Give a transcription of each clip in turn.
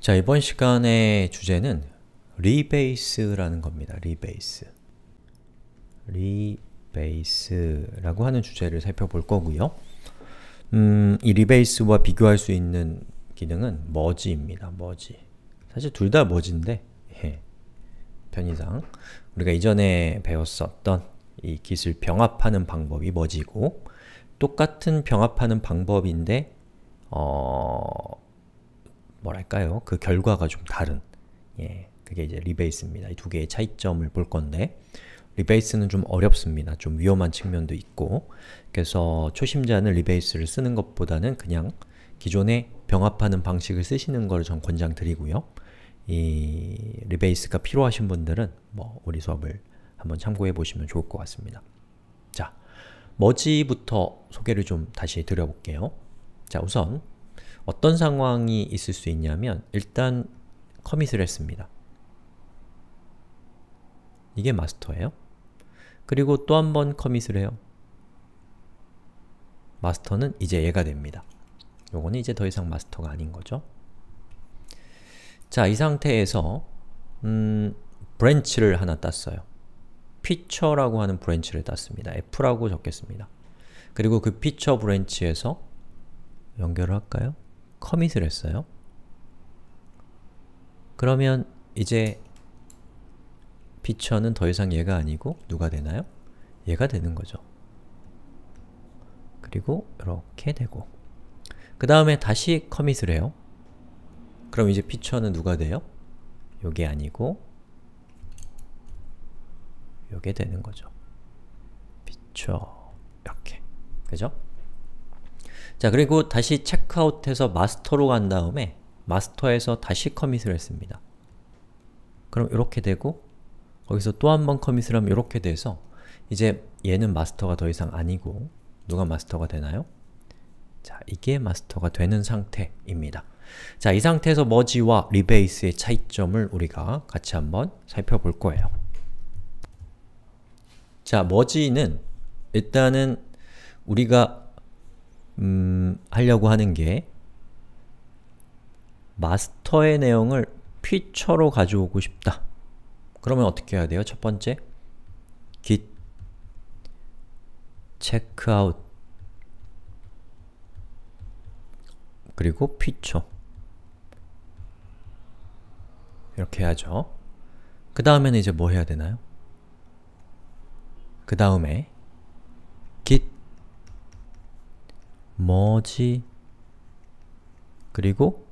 자, 이번 시간의 주제는 리베이스라는 겁니다. 리베이스. 리베이스라고 하는 주제를 살펴볼 거고요. 음, 이 리베이스와 비교할 수 있는 기능은 머지입니다. 머지. 사실 둘 다 머지인데 예. 편의상 우리가 이전에 배웠었던 이 깃을 병합하는 방법이 머지고 똑같은 병합하는 방법인데 어... 뭐랄까요? 그 결과가 좀 다른 예, 그게 이제 리베이스입니다. 이 두 개의 차이점을 볼 건데 리베이스는 좀 어렵습니다. 좀 위험한 측면도 있고 그래서 초심자는 리베이스를 쓰는 것보다는 그냥 기존에 병합하는 방식을 쓰시는 걸전 권장드리고요. 이 리베이스가 필요하신 분들은 뭐 우리 수업을 한번 참고해 보시면 좋을 것 같습니다. 자, 머지부터 소개를 좀 다시 드려볼게요. 자, 우선 어떤 상황이 있을 수 있냐면 일단 커밋을 했습니다. 이게 마스터예요. 그리고 또 한 번 커밋을 해요. 마스터는 이제 얘가 됩니다. 요거는 이제 더 이상 마스터가 아닌 거죠. 자, 이 상태에서 음, 브랜치를 하나 땄어요. 피처라고 하는 브랜치를 땄습니다. f라고 적겠습니다. 그리고 그 피처 브랜치에서 연결을 할까요? 커밋을 했어요. 그러면 이제 피처는 더 이상 얘가 아니고 누가 되나요? 얘가 되는 거죠. 그리고 이렇게 되고 그 다음에 다시 커밋을 해요. 그럼 이제 피처는 누가 돼요? 요게 아니고 요게 되는 거죠. 피처 이렇게 그죠? 자 그리고 다시 체크아웃해서 마스터로 간 다음에 마스터에서 다시 커밋을 했습니다. 그럼 이렇게 되고 거기서 또 한 번 커밋을 하면 이렇게 돼서 이제 얘는 마스터가 더 이상 아니고 누가 마스터가 되나요? 자, 이게 마스터가 되는 상태입니다. 자, 이 상태에서 머지와 리베이스의 차이점을 우리가 같이 한번 살펴볼 거예요. 자, 머지는 일단은 우리가 음, 하려고 하는 게 마스터의 내용을 피처로 가져오고 싶다. 그러면 어떻게 해야 돼요? 첫 번째 git checkout 그리고 피처 이렇게 해야죠. 그 다음에는 이제 뭐 해야 되나요? 그 다음에 머지 그리고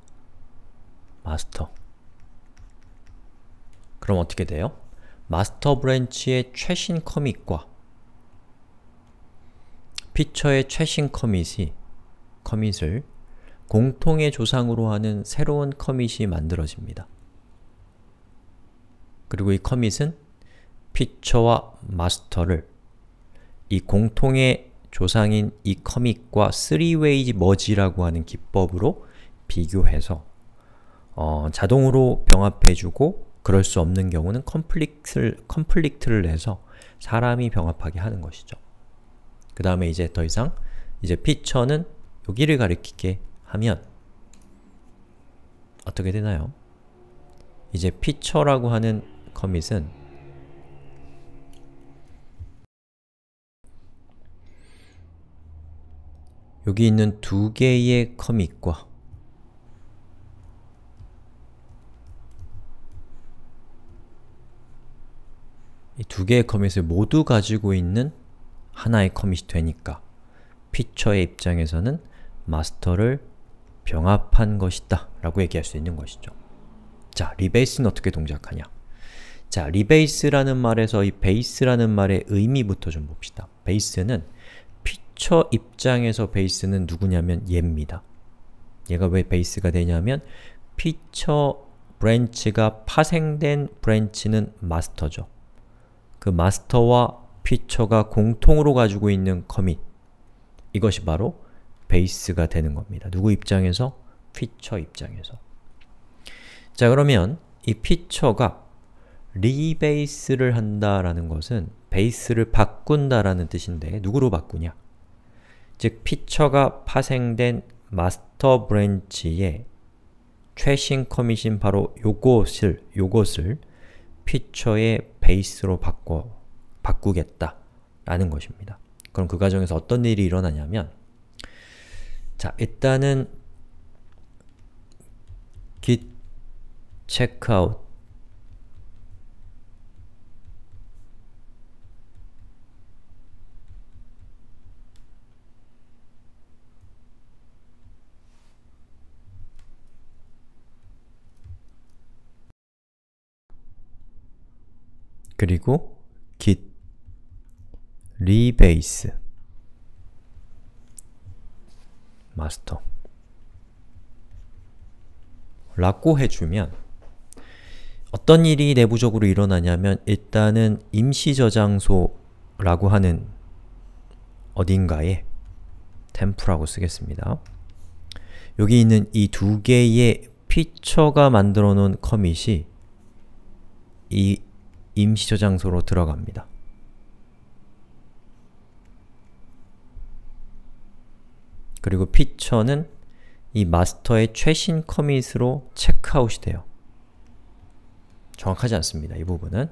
마스터 그럼 어떻게 돼요? 마스터 브랜치의 최신 커밋과 피처의 최신 커밋이 커밋을 공통의 조상으로 하는 새로운 커밋이 만들어집니다. 그리고 이 커밋은 피처와 마스터를 이 공통의 조상인 이 커밋과 3-way merge라고 하는 기법으로 비교해서 어, 자동으로 병합해주고 그럴 수 없는 경우는 컴플릭트를, 컴플릭트를 내서 사람이 병합하게 하는 것이죠. 그 다음에 이제 더 이상 이제 피처는 여기를 가리키게 하면 어떻게 되나요? 이제 피처라고 하는 커밋은 여기 있는 두 개의 커밋과 이 두 개의 커밋을 모두 가지고 있는 하나의 커밋이 되니까 피처의 입장에서는 마스터를 병합한 것이다 라고 얘기할 수 있는 것이죠. 자, 리베이스는 어떻게 동작하냐? 자, 리베이스라는 말에서 이 베이스라는 말의 의미부터 좀 봅시다. 베이스는 캡처 입장에서 베이스는 누구냐면 얘입니다. 얘가 왜 베이스가 되냐면 피처 브랜치가 파생된 브랜치는 마스터죠. 그 마스터와 피처가 공통으로 가지고 있는 커밋 이것이 바로 베이스가 되는 겁니다. 누구 입장에서? 피처 입장에서. 자 그러면 이 피처가 리베이스를 한다라는 것은 베이스를 바꾼다라는 뜻인데 누구로 바꾸냐? 즉 피처가 파생된 마스터 브랜치의 최신 커밋인 바로 요것을 요것을 피처의 베이스로 바꿔 바꾸겠다 라는 것입니다. 그럼 그 과정에서 어떤 일이 일어나냐면 자 일단은 git checkout 그리고 git rebase master 라고 해주면 어떤 일이 내부적으로 일어나냐면 일단은 임시 저장소라고 하는 어딘가에 템프라고 쓰겠습니다. 여기 있는 이 두 개의 피처가 만들어 놓은 커밋이 이 임시저장소로 들어갑니다. 그리고 피처는 이 마스터의 최신 커밋으로 체크아웃이 돼요. 정확하지 않습니다. 이 부분은.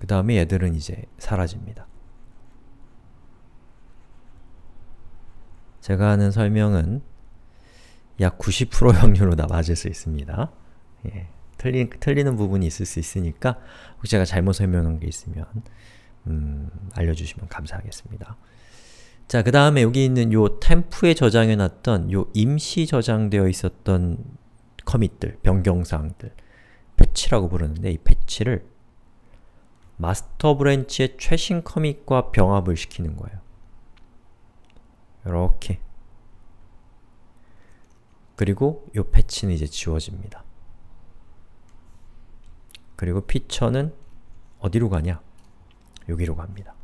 그 다음에 얘들은 이제 사라집니다. 제가 하는 설명은 약 90% 확률로 나 맞을 수 있습니다. 예. 틀리, 틀리는 부분이 있을 수 있으니까 혹시 제가 잘못 설명한 게 있으면 음, 알려주시면 감사하겠습니다. 자, 그 다음에 여기 있는 요 템프에 저장해놨던 요 임시 저장되어 있었던 커밋들, 변경사항들 패치라고 부르는데 이 패치를 마스터 브랜치의 최신 커밋과 병합을 시키는 거예요. 이렇게 그리고 요 패치는 이제 지워집니다. 그리고 피처는 어디로 가냐? 여기로 갑니다.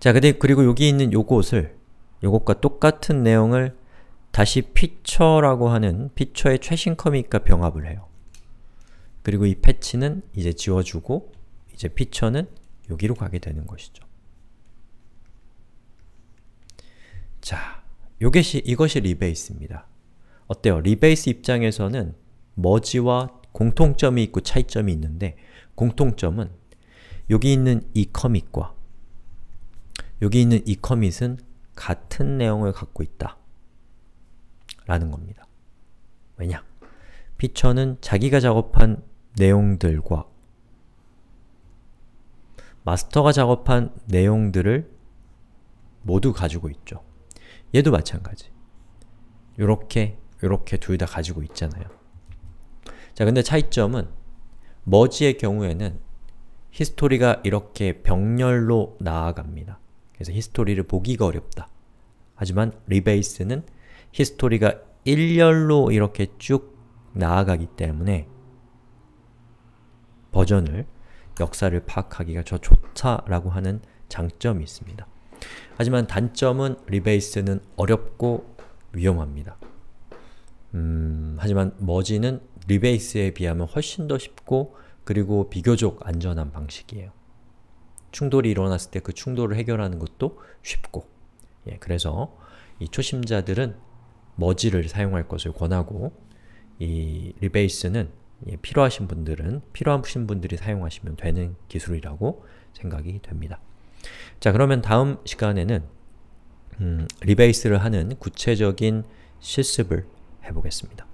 자, 근데 그리고 여기 있는 요것을 요것과 똑같은 내용을 다시 피처라고 하는 피처의 최신 커밋과 병합을 해요. 그리고 이 패치는 이제 지워주고 이제 피처는 여기로 가게 되는 것이죠. 자, 요것이, 이것이 리베이스입니다. 어때요? 리베이스 입장에서는 머지와 공통점이 있고 차이점이 있는데 공통점은 여기 있는 이 커밋과 여기 있는 이 커밋은 같은 내용을 갖고 있다 라는 겁니다. 왜냐? 피처는 자기가 작업한 내용들과 마스터가 작업한 내용들을 모두 가지고 있죠. 얘도 마찬가지. 요렇게, 요렇게 둘 다 가지고 있잖아요. 자, 근데 차이점은 머지의 경우에는 히스토리가 이렇게 병렬로 나아갑니다. 그래서 히스토리를 보기가 어렵다. 하지만 리베이스는 히스토리가 일렬로 이렇게 쭉 나아가기 때문에 버전을, 역사를 파악하기가 저 좋다라고 하는 장점이 있습니다. 하지만 단점은 리베이스는 어렵고 위험합니다. 음, 하지만 머지는 리베이스에 비하면 훨씬 더 쉽고 그리고 비교적 안전한 방식이에요. 충돌이 일어났을 때 그 충돌을 해결하는 것도 쉽고 예, 그래서 이 초심자들은 머지를 사용할 것을 권하고 이 리베이스는 예, 필요하신 분들은 필요하신 분들이 사용하시면 되는 기술이라고 생각이 됩니다. 자 그러면 다음 시간에는 음, 리베이스를 하는 구체적인 실습을 해보겠습니다.